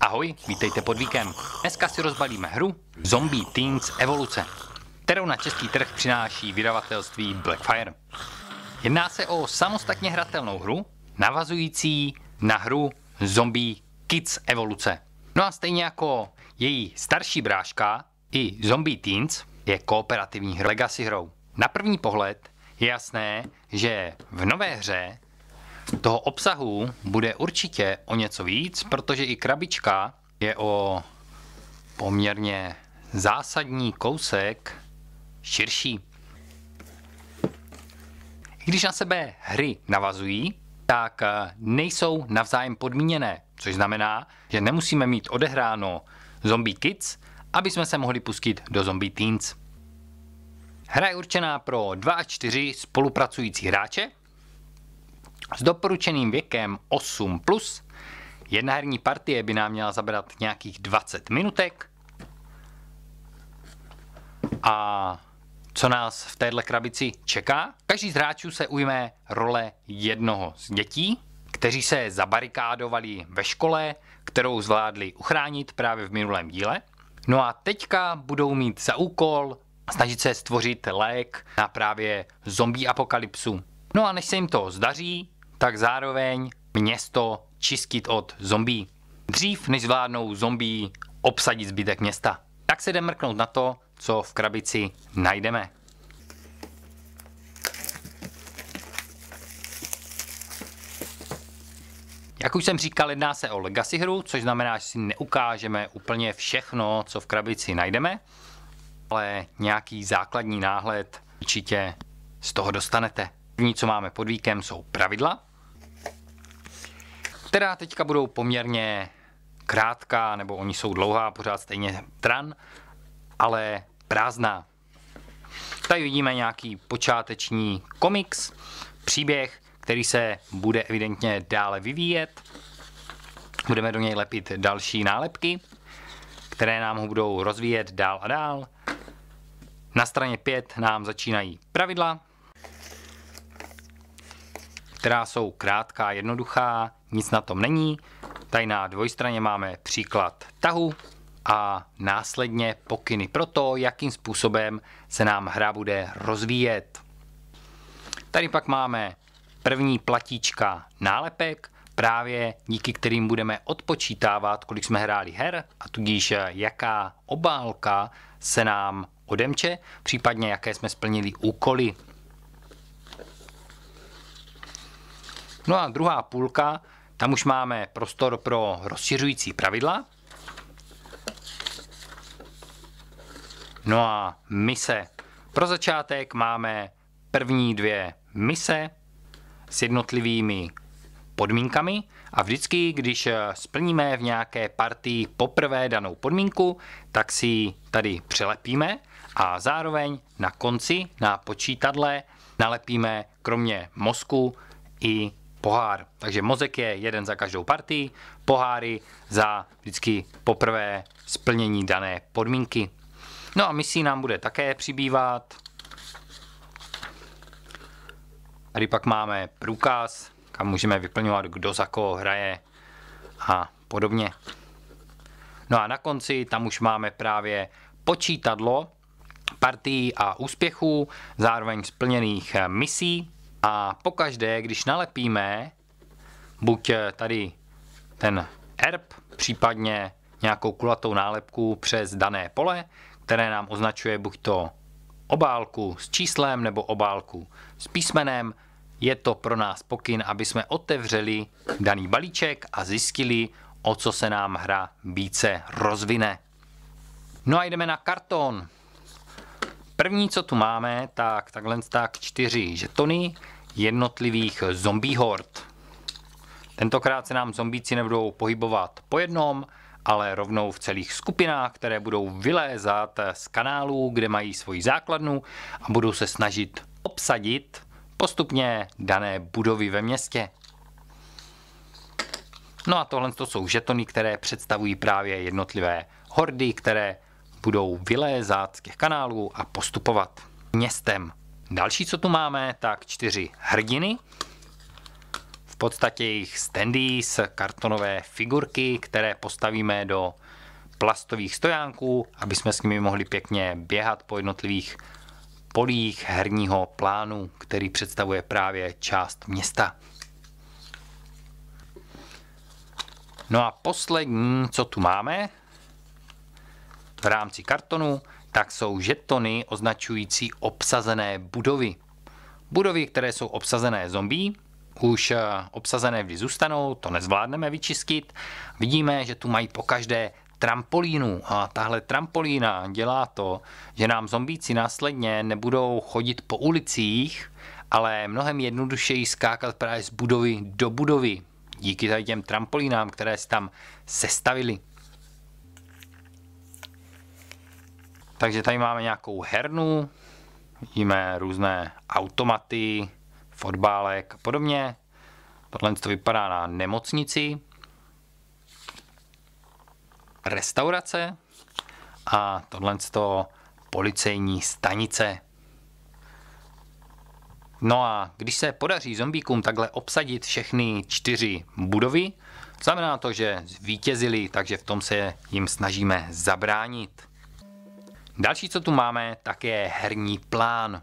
Ahoj, vítejte pod víkem. Dneska si rozbalíme hru Zombie Teens Evoluce, kterou na český trh přináší vydavatelství Blackfire. Jedná se o samostatně hratelnou hru, navazující na hru Zombie Kids Evoluce. No a stejně jako její starší bráška i Zombie Teens je kooperativní hra legacy hrou. Na první pohled je jasné, že v nové hře toho obsahu bude určitě o něco víc, protože i krabička je o poměrně zásadní kousek širší. I když na sebe hry navazují, tak eh, nejsou navzájem podmíněné, což znamená, že nemusíme mít odehráno Zombie Kids, aby jsme se mohli pustit do Zombie Teens. Hra je určená pro 2 a 4 spolupracující hráče s doporučeným věkem 8+, plus, jedna herní partie by nám měla zabrat nějakých 20 minutek. A co nás v téhle krabici čeká? Každý z hráčů se ujme role jednoho z dětí, kteří se zabarikádovali ve škole, kterou zvládli uchránit právě v minulém díle. No a teďka budou mít za úkol snažit se stvořit lék na právě zombie apokalypsu. No a než se jim to zdaří, tak zároveň město čistit od zombí. Dřív než zvládnou zombí obsadit zbytek města. Tak se jde mrknout na to, co v krabici najdeme. Jak už jsem říkal, jedná se o legacy hru, což znamená, že si neukážeme úplně všechno, co v krabici najdeme, ale nějaký základní náhled určitě z toho dostanete. První, co máme pod víkem, jsou pravidla, která teďka budou poměrně krátká, nebo oni jsou dlouhá, pořád stejně tran, ale prázdná. Tady vidíme nějaký počáteční komiks, příběh, který se bude evidentně dále vyvíjet. Budeme do něj lepit další nálepky, které nám ho budou rozvíjet dál a dál. Na straně 5 nám začínají pravidla, která jsou krátká, jednoduchá, nic na tom není. Tady na dvojstraně máme příklad tahu a následně pokyny pro to, jakým způsobem se nám hra bude rozvíjet. Tady pak máme první platíčka nálepek, právě díky kterým budeme odpočítávat, kolik jsme hráli her a tudíž jaká obálka se nám odemče, případně jaké jsme splnili úkoly. No a druhá půlka tam už máme prostor pro rozšiřující pravidla. No a mise. Pro začátek máme první dvě mise s jednotlivými podmínkami a vždycky, když eh, splníme v nějaké partii poprvé danou podmínku, tak si ji tady přilepíme a zároveň na konci na počítadle nalepíme kromě mozku i pohár. Takže mozek je jeden za každou partii, poháry za vždycky poprvé splnění dané podmínky. No a misí nám bude také přibývat. Tady pak máme průkaz, kam můžeme vyplňovat, kdo za koho hraje a podobně. No a na konci tam už máme právě počítadlo partií a úspěchů, zároveň splněných misí, a pokaždé, když nalepíme buď eh, tady ten erb, případně nějakou kulatou nálepku přes dané pole, které nám označuje buď to obálku s číslem nebo obálku s písmenem, je to pro nás pokyn, aby jsme otevřeli daný balíček a zjistili, o co se nám hra více rozvine. No a jdeme na karton. První, co tu máme, tak takhle tak čtyři žetony jednotlivých zombie hord. Tentokrát se nám zombíci nebudou pohybovat po jednom, ale rovnou v celých skupinách, které budou vylézat z kanálů, kde mají svoji základnu a budou se snažit obsadit postupně dané budovy ve městě. No a tohle to jsou žetony, které představují právě jednotlivé hordy, které budou vylézat z těch kanálů a postupovat městem. Další, co tu máme, tak čtyři hrdiny. V podstatě jejich standees, kartonové figurky, které postavíme do plastových stojánků, aby jsme s nimi mohli pěkně běhat po jednotlivých polích herního plánu, který představuje právě část města. No a poslední, co tu máme, v rámci kartonu, tak jsou žetony označující obsazené budovy. Budovy, které jsou obsazené zombí, už eh, obsazené vždy zůstanou, to nezvládneme vyčistit. Vidíme, že tu mají po každé trampolínu a tahle trampolína dělá to, že nám zombíci následně nebudou chodit po ulicích, ale mnohem jednodušeji skákat právě z budovy do budovy díky tady těm trampolínám, které si tam sestavili. Takže tady máme nějakou hernu, vidíme různé automaty, fotbálek a podobně. Tohle to vypadá na nemocnici, restaurace a tohle to policejní stanice. No a když se podaří zombíkům takhle obsadit všechny čtyři budovy, znamená to, že zvítězili, takže v tom se jim snažíme zabránit. Další, co tu máme, tak je herní plán.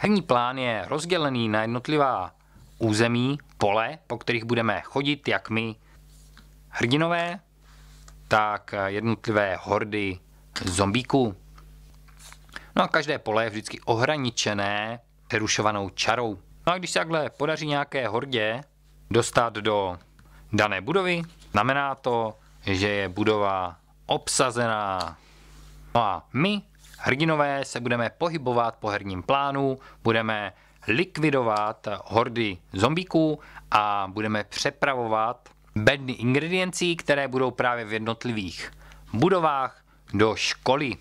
Herní plán je rozdělený na jednotlivá území, pole, po kterých budeme chodit, jak my hrdinové, tak jednotlivé hordy zombíků. No a každé pole je vždycky ohraničené přerušovanou čarou. No a když se takhle podaří nějaké hordě dostat do dané budovy, Znamená to, že je budova obsazená. No a my, hrdinové, se budeme pohybovat po herním plánu, budeme likvidovat hordy zombíků a budeme přepravovat bedny ingrediencí, které budou právě v jednotlivých budovách do školy.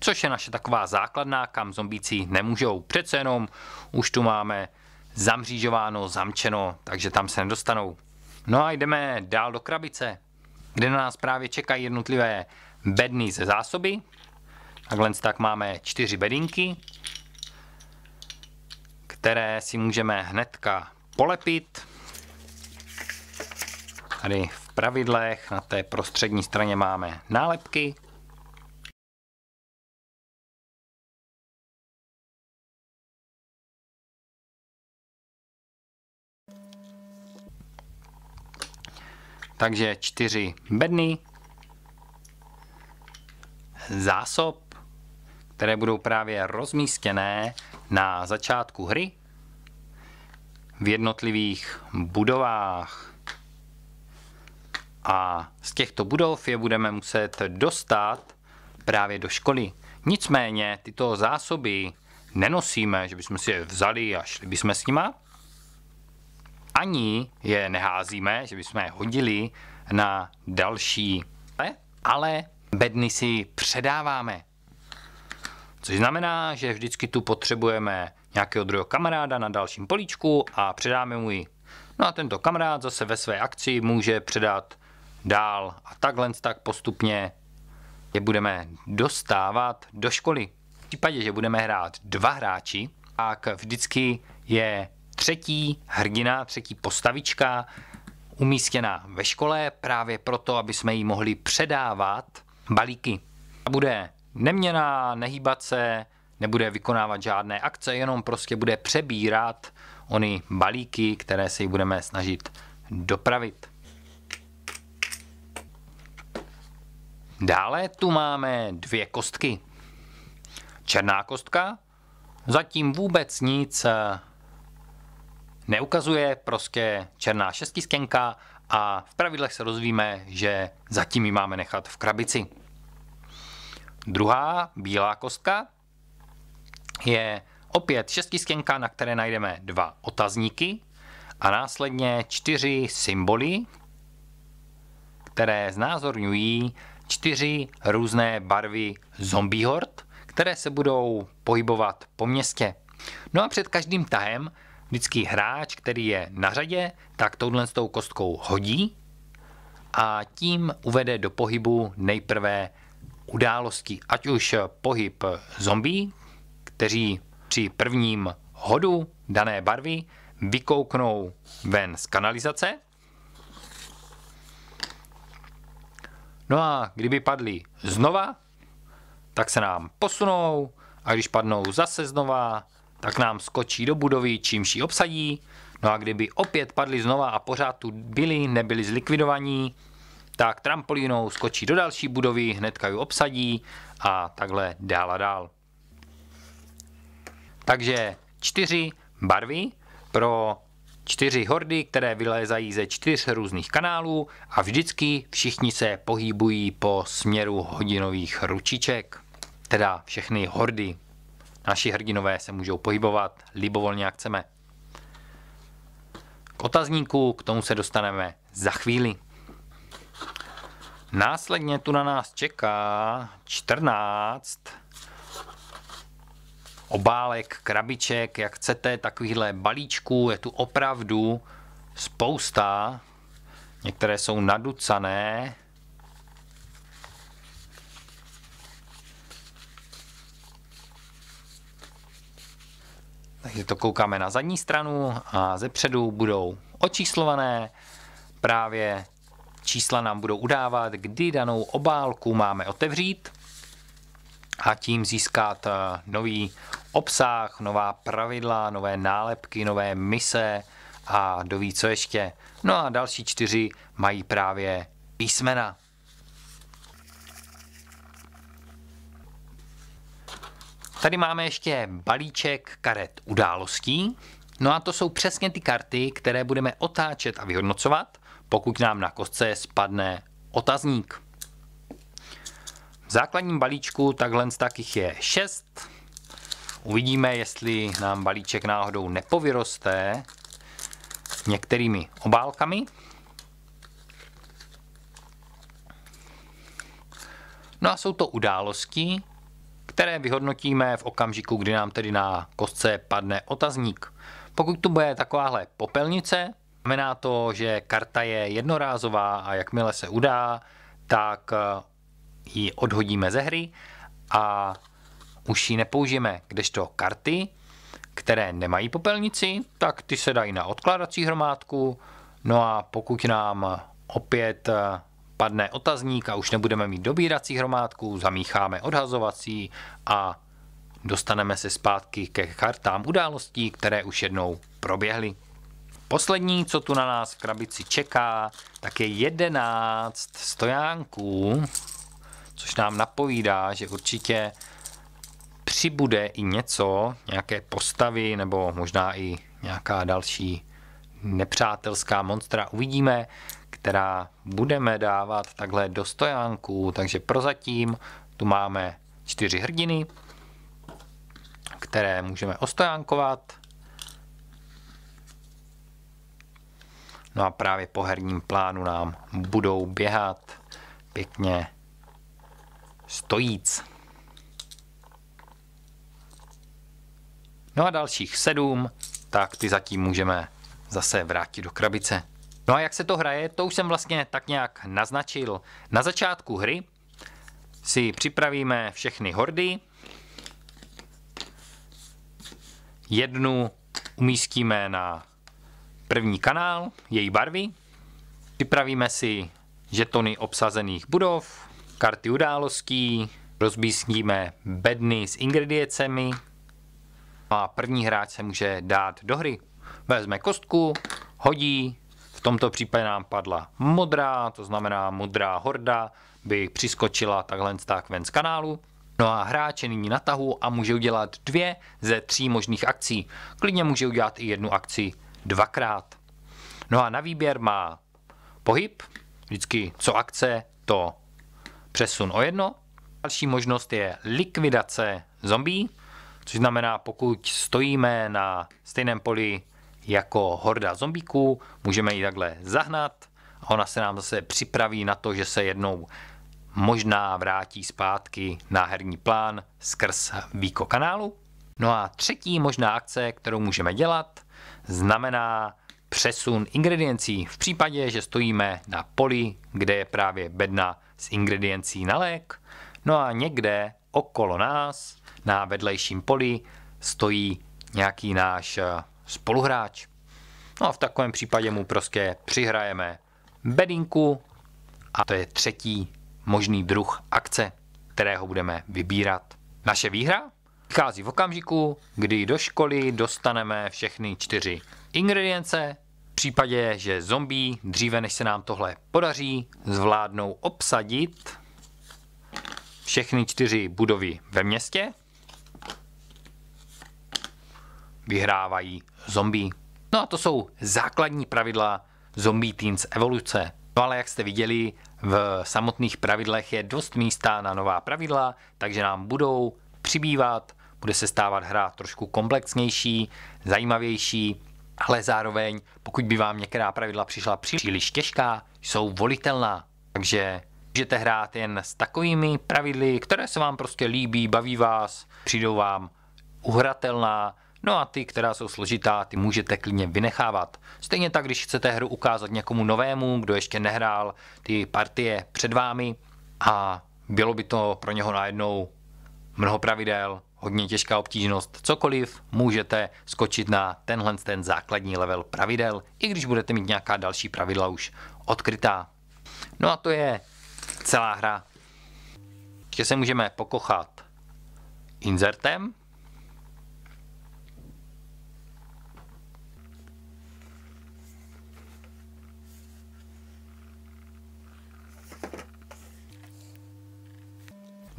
Což je naše taková základná, kam zombíci nemůžou. Přece jenom už tu máme zamřížováno, zamčeno, takže tam se nedostanou. No a jdeme dál do krabice, kde na nás právě čekají jednotlivé bedny ze zásoby. Takhle tak máme čtyři bedinky, které si můžeme hnedka polepit. Tady v pravidlech na té prostřední straně máme nálepky, Takže čtyři bedny, zásob, které budou právě rozmístěné na začátku hry v jednotlivých budovách. A z těchto budov je budeme muset dostat právě do školy. Nicméně tyto zásoby nenosíme, že bychom si je vzali a šli bychom s nima, ani je neházíme, že bychom je hodili na další, ale bedny si předáváme. Což znamená, že vždycky tu potřebujeme nějakého druhého kamaráda na dalším políčku a předáme mu ji. No a tento kamarád zase ve své akci může předat dál a takhle tak postupně je budeme dostávat do školy. V případě, že budeme hrát dva hráči, tak vždycky je třetí hrdina, třetí postavička, umístěná ve škole právě proto, aby jsme jí mohli předávat balíky. A bude neměná, nehýbat se, nebude vykonávat žádné akce, jenom prostě bude přebírat ony balíky, které si budeme snažit dopravit. Dále tu máme dvě kostky. Černá kostka, zatím vůbec nic neukazuje, prostě černá šestiskenka a v pravidlech se rozvíme, že zatím ji máme nechat v krabici. Druhá bílá kostka je opět šestiskenka, na které najdeme dva otazníky a následně čtyři symboly, které znázorňují čtyři různé barvy zombie hord, které se budou pohybovat po městě. No a před každým tahem vždycky hráč, který je na řadě, tak touhle s tou kostkou hodí a tím uvede do pohybu nejprve události, ať už pohyb zombí, kteří při prvním hodu dané barvy vykouknou ven z kanalizace. No a kdyby padli znova, tak se nám posunou a když padnou zase znova, tak nám skočí do budovy, čímž ji obsadí. No a kdyby opět padli znova a pořád tu byli, nebyli zlikvidovaní, tak trampolínou skočí do další budovy, hnedka ji obsadí a takhle dál a dál. Takže čtyři barvy pro čtyři hordy, které vylézají ze čtyř různých kanálů a vždycky všichni se pohybují po směru hodinových ručiček, teda všechny hordy Naši hrdinové se můžou pohybovat libovolně, jak chceme. K otazníku k tomu se dostaneme za chvíli. Následně tu na nás čeká 14 obálek, krabiček, jak chcete, takovýchhle balíčků je tu opravdu spousta. Některé jsou naducané, Takže to koukáme na zadní stranu a ze předu budou očíslované. Právě čísla nám budou udávat, kdy danou obálku máme otevřít a tím získat eh, nový obsah, nová pravidla, nové nálepky, nové mise a doví co ještě. No a další čtyři mají právě písmena. Tady máme ještě balíček karet událostí. No a to jsou přesně ty karty, které budeme otáčet a vyhodnocovat, pokud nám na kostce spadne otazník. V základním balíčku takhle takých je 6. Uvidíme, jestli nám balíček náhodou nepovyroste některými obálkami. No a jsou to události, které vyhodnotíme v okamžiku, kdy nám tedy na kostce padne otazník. Pokud tu bude takováhle popelnice, znamená to, že karta je jednorázová a jakmile se udá, tak eh, ji odhodíme ze hry a už ji nepoužijeme, kdežto karty, které nemají popelnici, tak ty se dají na odkladací hromádku. No a pokud nám opět eh, padne otazník a už nebudeme mít dobírací hromádku, zamícháme odhazovací a dostaneme se zpátky ke kartám událostí, které už jednou proběhly. Poslední, co tu na nás v krabici čeká, tak je 11 stojánků, což nám napovídá, že určitě přibude i něco, nějaké postavy nebo možná i nějaká další nepřátelská monstra. Uvidíme, která budeme dávat takhle do stojánku. Takže prozatím tu máme čtyři hrdiny, které můžeme ostojánkovat. No a právě po herním plánu nám budou běhat pěkně stojíc. No a dalších sedm, tak ty zatím můžeme zase vrátit do krabice. No a jak se to hraje, to už jsem vlastně tak nějak naznačil. Na začátku hry si připravíme všechny hordy, jednu umístíme na první kanál, její barvy, připravíme si žetony obsazených budov, karty událostí, rozbísníme bedny s ingrediencemi a první hráč se může dát do hry. Vezme kostku, hodí tomto případě nám padla modrá, to znamená modrá horda by přiskočila takhle tak ven z kanálu. No a hráč je nyní na tahu a může udělat dvě ze tří možných akcí. Klidně může udělat i jednu akci dvakrát. No a na výběr má pohyb, vždycky co akce, to přesun o jedno. Další možnost je likvidace zombí, což znamená, pokud stojíme na stejném poli jako horda zombíků, můžeme ji takhle zahnat a ona se nám zase připraví na to, že se jednou možná vrátí zpátky na herní plán skrz výko kanálu. No a třetí možná akce, kterou můžeme dělat, znamená přesun ingrediencí v případě, že stojíme na poli, kde je právě bedna s ingrediencí na lék, no a někde okolo nás na vedlejším poli stojí nějaký náš eh, spoluhráč. No a v takovém případě mu prostě přihrajeme bedinku a to je třetí možný druh akce, kterého budeme vybírat. Naše výhra vychází v okamžiku, kdy do školy dostaneme všechny čtyři ingredience. V případě, že zombie, dříve než se nám tohle podaří, zvládnou obsadit všechny čtyři budovy ve městě, vyhrávají zombie. No a to jsou základní pravidla Zombie Teens evoluce. No ale jak jste viděli, v samotných pravidlech je dost místa na nová pravidla, takže nám budou přibývat, bude se stávat hra trošku komplexnější, zajímavější, ale zároveň, pokud by vám některá pravidla přišla příliš těžká, jsou volitelná. Takže můžete hrát jen s takovými pravidly, které se vám prostě líbí, baví vás, přijdou vám uhratelná, No a ty, která jsou složitá, ty můžete klidně vynechávat. Stejně tak, když chcete hru ukázat někomu novému, kdo ještě nehrál ty partie před vámi a bylo by to pro něho najednou mnoho pravidel, hodně těžká obtížnost, cokoliv, můžete skočit na tenhle ten základní level pravidel, i když budete mít nějaká další pravidla už odkrytá. No a to je celá hra. Ještě se můžeme pokochat inzertem,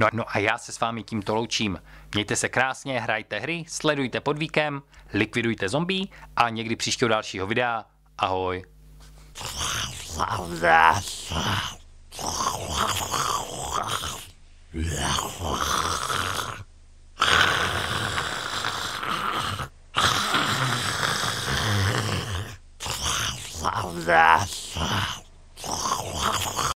No, no a já se s vámi tímto loučím. Mějte se krásně, hrajte hry, sledujte podvíkem, likvidujte zombie a někdy příštího dalšího videa. Ahoj. Love that.